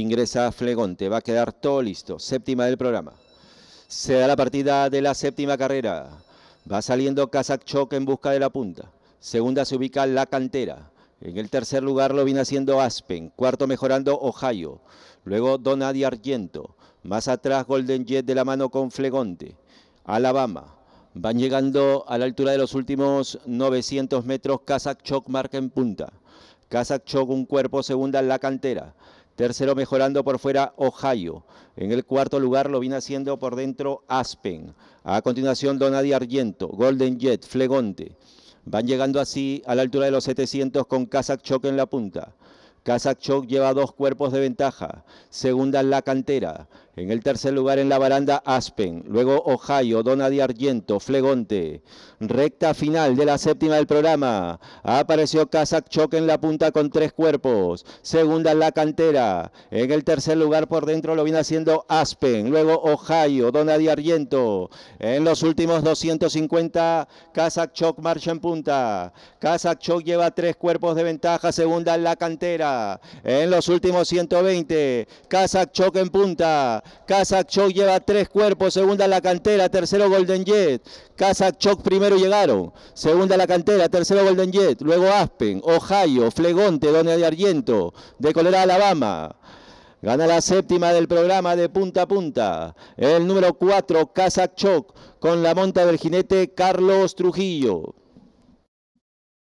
ingresa Flegonte, va a quedar todo listo, séptima del programa. Se da la partida de la séptima carrera, va saliendo Kazakchok en busca de la punta, segunda se ubica La Cantera, en el tercer lugar lo viene haciendo Aspen, cuarto mejorando Ohio, luego Donadi Argento, más atrás Golden Jet de la mano con Flegonte, Alabama, Van llegando a la altura de los últimos 900 metros. Kazakchok marca en punta. Kazakchok un cuerpo, segunda la cantera. Tercero, mejorando por fuera Ohio. En el cuarto lugar lo viene haciendo por dentro Aspen. A continuación, Donadi Argento, Golden Jet, Flegonte. Van llegando así a la altura de los 700 con Kazak Choque en la punta. Choc lleva dos cuerpos de ventaja, segunda en la cantera, en el tercer lugar en la baranda Aspen, luego Ohio, Dona de Argento, Flegonte. Recta final de la séptima del programa. Apareció Choc en la punta con tres cuerpos, segunda en la cantera, en el tercer lugar por dentro lo viene haciendo Aspen, luego Ohio, Dona de Argento. En los últimos 250, Choc marcha en punta. Choc lleva tres cuerpos de ventaja, segunda en la cantera. En los últimos 120, Kazak en punta. Kazak lleva tres cuerpos, segunda la cantera, tercero Golden Jet. Kazak primero llegaron, segunda la cantera, tercero Golden Jet, luego Aspen, Ohio, Flegonte, Dona de Argento, de Colera, Alabama. Gana la séptima del programa de punta a punta. El número 4, Kazak con la monta del jinete Carlos Trujillo.